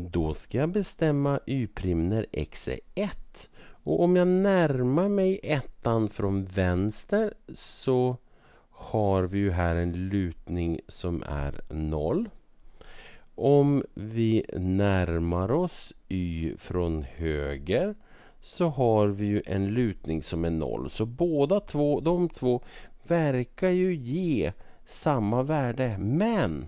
Då ska jag bestämma y' när x är e 1. Och om jag närmar mig ettan från vänster så har vi ju här en lutning som är 0. Om vi närmar oss y från höger så har vi ju en lutning som är 0. Så båda två, de två verkar ju ge samma värde. Men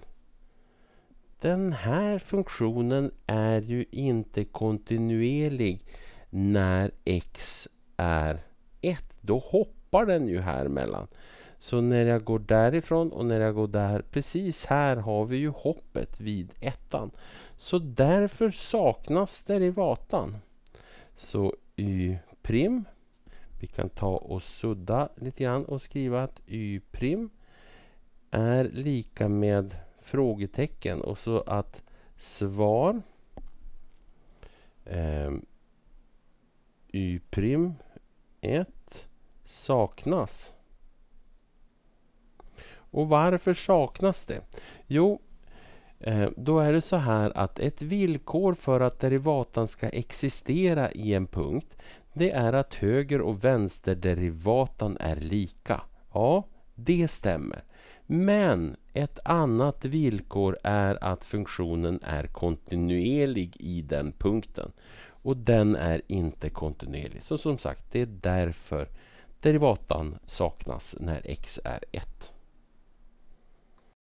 den här funktionen är ju inte kontinuerlig när x är 1. Då hoppar den ju här mellan. Så när jag går därifrån och när jag går där, precis här har vi ju hoppet vid ettan. Så därför saknas derivatan. Så y' prim. Vi kan ta och sudda lite grann och skriva att y' prim är lika med frågetecken och så att svar eh, Y' 1 saknas. Och varför saknas det? Jo, eh, då är det så här att ett villkor för att derivatan ska existera i en punkt det är att höger och vänsterderivaten är lika. Ja, det stämmer. Men ett annat villkor är att funktionen är kontinuerlig i den punkten. Och den är inte kontinuerlig. Så som sagt, det är därför derivatan saknas när x är 1.